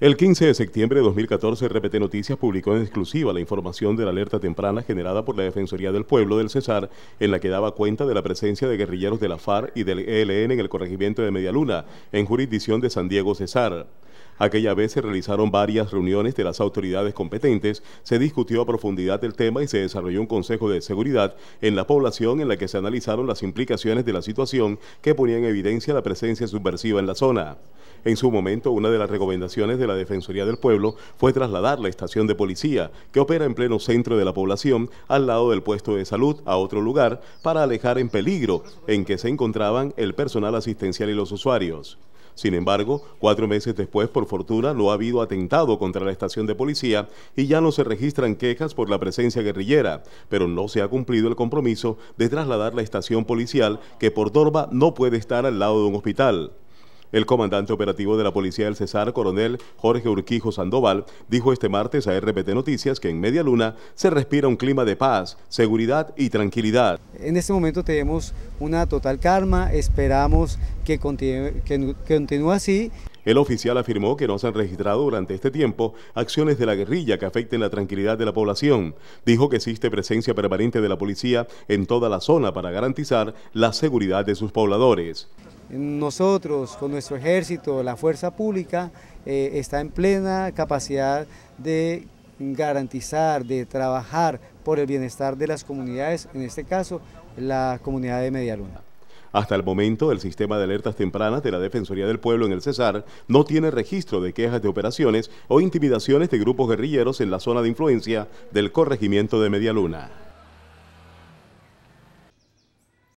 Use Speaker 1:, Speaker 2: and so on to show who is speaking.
Speaker 1: El 15 de septiembre de 2014, RPT Noticias publicó en exclusiva la información de la alerta temprana generada por la Defensoría del Pueblo del Cesar, en la que daba cuenta de la presencia de guerrilleros de la FARC y del ELN en el corregimiento de Medialuna, en jurisdicción de San Diego Cesar. Aquella vez se realizaron varias reuniones de las autoridades competentes, se discutió a profundidad el tema y se desarrolló un consejo de seguridad en la población en la que se analizaron las implicaciones de la situación que ponía en evidencia la presencia subversiva en la zona. En su momento, una de las recomendaciones de la Defensoría del Pueblo fue trasladar la estación de policía, que opera en pleno centro de la población, al lado del puesto de salud, a otro lugar, para alejar en peligro en que se encontraban el personal asistencial y los usuarios. Sin embargo, cuatro meses después, por fortuna, no ha habido atentado contra la estación de policía y ya no se registran quejas por la presencia guerrillera, pero no se ha cumplido el compromiso de trasladar la estación policial que por Torba no puede estar al lado de un hospital. El comandante operativo de la Policía del Cesar, coronel Jorge Urquijo Sandoval, dijo este martes a RPT Noticias que en Media Luna se respira un clima de paz, seguridad y tranquilidad.
Speaker 2: En este momento tenemos una total calma, esperamos
Speaker 1: que continúe, que continúe así. El oficial afirmó que no se han registrado durante este tiempo acciones de la guerrilla que afecten la tranquilidad de la población. Dijo que existe presencia permanente de la policía en toda la zona para garantizar la seguridad de sus pobladores
Speaker 2: nosotros con nuestro ejército, la fuerza pública, eh, está en plena capacidad de garantizar, de trabajar por el bienestar de las comunidades, en este caso la comunidad de
Speaker 1: Medialuna. Hasta el momento, el sistema de alertas tempranas de la Defensoría del Pueblo en el Cesar no tiene registro de quejas de operaciones o intimidaciones de grupos guerrilleros en la zona de influencia del corregimiento de Medialuna.